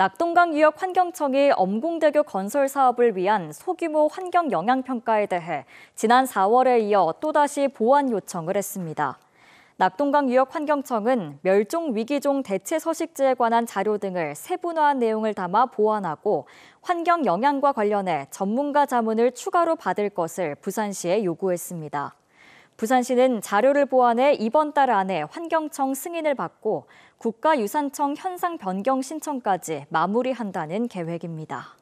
낙동강 유역 환경청이 엄공대교 건설 사업을 위한 소규모 환경 영향 평가에 대해 지난 4월에 이어 또다시 보완 요청을 했습니다. 낙동강 유역 환경청은 멸종 위기종 대체 서식지에 관한 자료 등을 세분화한 내용을 담아 보완하고 환경 영향과 관련해 전문가 자문을 추가로 받을 것을 부산시에 요구했습니다. 부산시는 자료를 보완해 이번 달 안에 환경청 승인을 받고 국가유산청 현상 변경 신청까지 마무리한다는 계획입니다.